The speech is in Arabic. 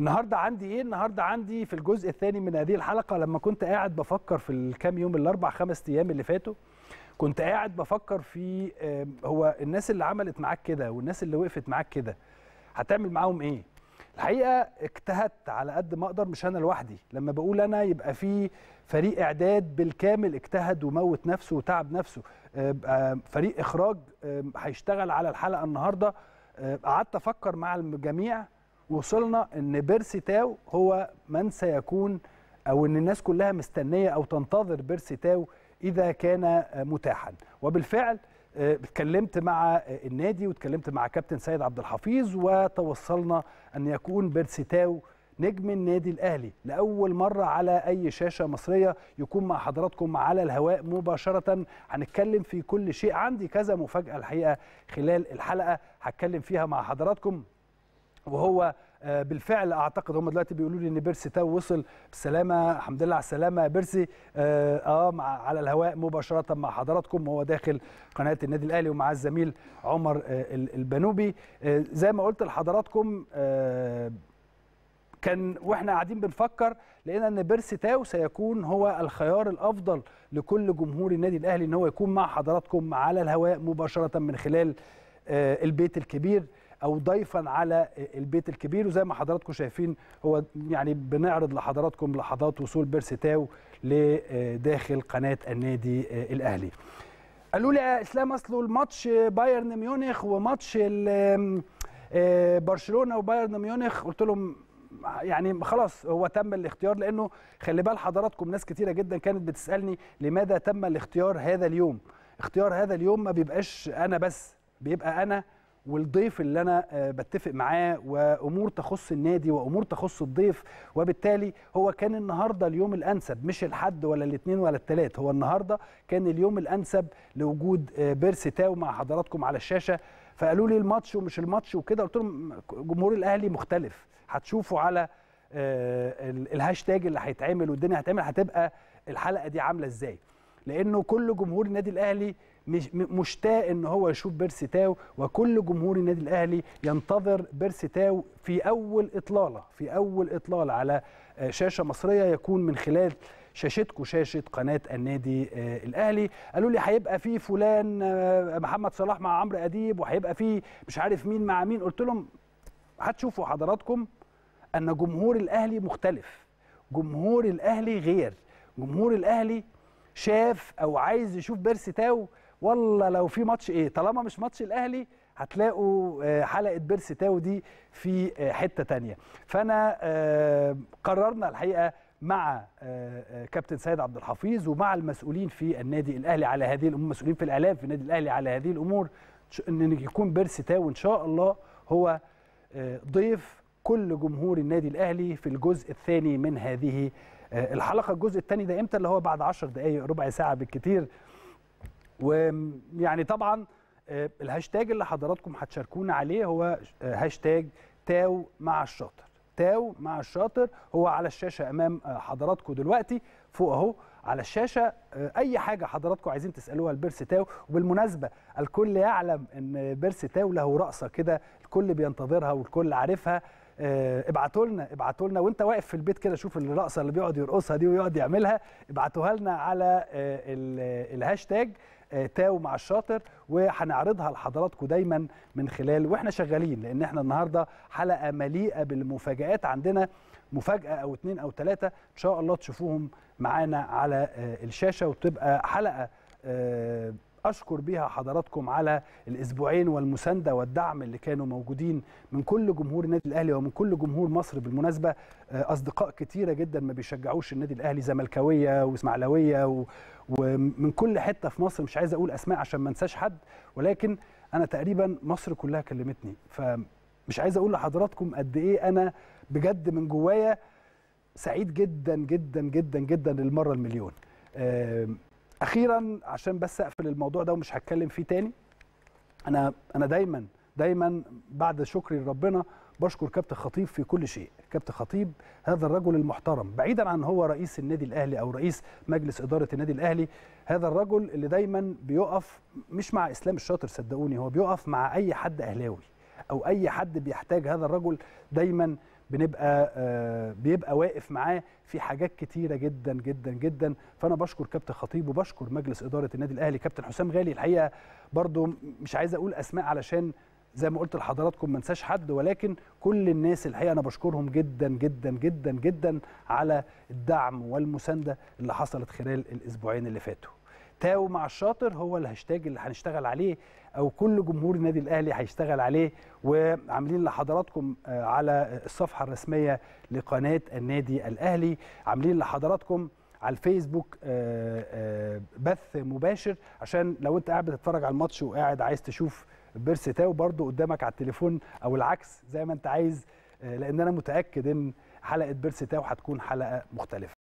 النهارده عندي ايه النهارده عندي في الجزء الثاني من هذه الحلقه لما كنت قاعد بفكر في الكام يوم الاربع خمس ايام اللي فاتوا كنت قاعد بفكر في هو الناس اللي عملت معاك كده والناس اللي وقفت معاك كده هتعمل معاهم ايه الحقيقه اجتهدت على قد ما اقدر مش انا لوحدي لما بقول انا يبقى في فريق اعداد بالكامل اجتهد وموت نفسه وتعب نفسه فريق اخراج هيشتغل على الحلقه النهارده قعدت افكر مع الجميع وصلنا ان بيرسي تاو هو من سيكون او ان الناس كلها مستنيه او تنتظر بيرسي تاو اذا كان متاحا وبالفعل آه، اتكلمت مع النادي واتكلمت مع كابتن سيد عبد الحفيظ وتوصلنا ان يكون بيرسي تاو نجم النادي الاهلي لاول مره على اي شاشه مصريه يكون مع حضراتكم على الهواء مباشره هنتكلم في كل شيء عندي كذا مفاجاه الحقيقه خلال الحلقه هتكلم فيها مع حضراتكم وهو آه، بالفعل اعتقد هم دلوقتي بيقولوا لي ان بيرسي تاو وصل بالسلامه الحمد لله على السلامه بيرسي آه،, اه مع على الهواء مباشره مع حضراتكم وهو داخل قناه النادي الاهلي ومع الزميل عمر آه، البنوبي زي ما قلت لحضراتكم كان واحنا قاعدين بنفكر لقينا ان بيرسي تاو سيكون هو الخيار الافضل لكل جمهور النادي الاهلي ان هو يكون مع حضراتكم على الهواء مباشره من خلال آه، البيت الكبير او ضيفا على آه، البيت الكبير وزي ما حضراتكم شايفين هو يعني بنعرض لحضراتكم لحظات وصول بيرسيتاو لداخل آه، قناه النادي الاهلي قالوا لي يا اسلام اصله الماتش بايرن ميونخ وماتش برشلونه وبايرن ميونخ قلت لهم يعني خلاص هو تم الاختيار لانه خلي بال حضراتكم ناس كتيره جدا كانت بتسالني لماذا تم الاختيار هذا اليوم اختيار هذا اليوم ما بيبقاش انا بس بيبقى انا والضيف اللي انا آه، بتفق معاه وامور تخص النادي وامور تخص الضيف وبالتالي هو كان النهارده اليوم الانسب مش الحد ولا الاثنين ولا الثلاث هو النهارده كان اليوم الانسب لوجود آه، بيرسي تاو مع حضراتكم على الشاشه فقالوا لي الماتش ومش الماتش وكده قلت لهم جمهور الاهلي مختلف هتشوفوا على آه، الهاشتاج اللي هيتعمل والدنيا هتعمل هتبقى الحلقه دي عامله ازاي لانه كل جمهور النادي الاهلي مشتاق ان هو يشوف بيرسي تاو وكل جمهور النادي الاهلي ينتظر بيرسي تاو في اول اطلاله في اول اطلاله على آه، شاشه مصريه يكون من خلال شاشتكم شاشه قناه النادي آه، الاهلي قالوا لي هيبقى في فلان آه، محمد صلاح مع عمرو اديب وهيبقى في مش عارف مين مع مين قلت لهم هتشوفوا حضراتكم ان جمهور الاهلي مختلف جمهور الاهلي غير جمهور الاهلي شاف او عايز يشوف بيرسي تاو والله لو في ماتش ايه طالما مش ماتش الاهلي هتلاقوا آه، حلقه بيرسي تاو دي في آه، حته تانية فانا آه، قررنا الحقيقه مع كابتن سيد عبد الحفيظ ومع المسؤولين في النادي الاهلي على هذه الامور المسؤولين في الاعلام في النادي الاهلي على هذه الامور ان يكون بيرسي تاو ان شاء الله هو ضيف كل جمهور النادي الاهلي في الجزء الثاني من هذه آه، الحلقه الجزء الثاني ده امتى اللي هو بعد 10 دقائق ربع ساعه بالكثير ويعني طبعا آه، الهاشتاج اللي حضراتكم هتشاركونا عليه هو آه، هاشتاج تاو مع الشاطر تاو مع الشاطر هو على الشاشه امام حضراتكم دلوقتي فوق اهو على الشاشه اي حاجه حضراتكم عايزين تسالوها لبيرس تاو وبالمناسبه الكل يعلم ان بيرس تاو له رقصه كده الكل بينتظرها والكل عارفها آه، ابعتوا لنا ابعتوا لنا وانت واقف في البيت كده شوف الرقصه اللي بيقعد يرقصها دي ويقعد يعملها ابعتوها لنا على آه، الهاشتاج آه، تاو مع الشاطر وهنعرضها لحضراتكم دايما من خلال واحنا شغالين لان احنا النهارده حلقه مليئه بالمفاجات عندنا مفاجاه او اثنين او ثلاثه ان شاء الله تشوفوهم معانا على الشاشه وتبقى حلقه أشكر بها حضراتكم على الأسبوعين والمساندة والدعم اللي كانوا موجودين من كل جمهور النادي الأهلي ومن كل جمهور مصر بالمناسبة آه، أصدقاء كتيرة جدا ما بيشجعوش النادي الأهلي زملكاوية وإسماعيلوية ومن كل حتة في مصر مش عايز أقول أسماء عشان ما انساش حد ولكن أنا تقريبا مصر كلها كلمتني فمش عايز أقول لحضراتكم قد إيه أنا بجد من جوايا سعيد جدا جدا جدا جدا للمرة المليون آه، اخيرا عشان بس اقفل الموضوع ده ومش هتكلم فيه تاني انا انا دايما دايما بعد شكري لربنا بشكر كابتن خطيب في كل شيء كابتن خطيب هذا الرجل المحترم بعيدا عن هو رئيس النادي الاهلي او رئيس مجلس اداره النادي الاهلي هذا الرجل اللي دايما بيقف مش مع اسلام الشاطر صدقوني هو بيقف مع اي حد اهلاوي او اي حد بيحتاج هذا الرجل دايما بنبقى آه، بيبقى واقف معاه في حاجات كتيره جدا جدا جدا فانا بشكر كابتن خطيب وبشكر مجلس اداره النادي الاهلي كابتن حسام غالي الحقيقه برضو مش عايز اقول اسماء علشان زي ما قلت لحضراتكم ما انساش حد ولكن كل الناس الحقيقه انا بشكرهم جدا جدا جدا جدا على الدعم والمسانده اللي حصلت خلال الاسبوعين اللي فاتوا تاو مع الشاطر هو الهاشتاج اللي هنشتغل عليه او كل جمهور النادي الاهلي هيشتغل عليه وعاملين لحضراتكم آه، على الصفحه الرسميه لقناه النادي الاهلي عاملين لحضراتكم على الفيسبوك آه، آه، بث مباشر عشان لو انت قاعد بتتفرج على الماتش وقاعد عايز تشوف بيرس تاو برده قدامك على التليفون او العكس زي ما انت عايز لان انا متاكد ان حلقه بيرس تاو هتكون حلقه مختلفه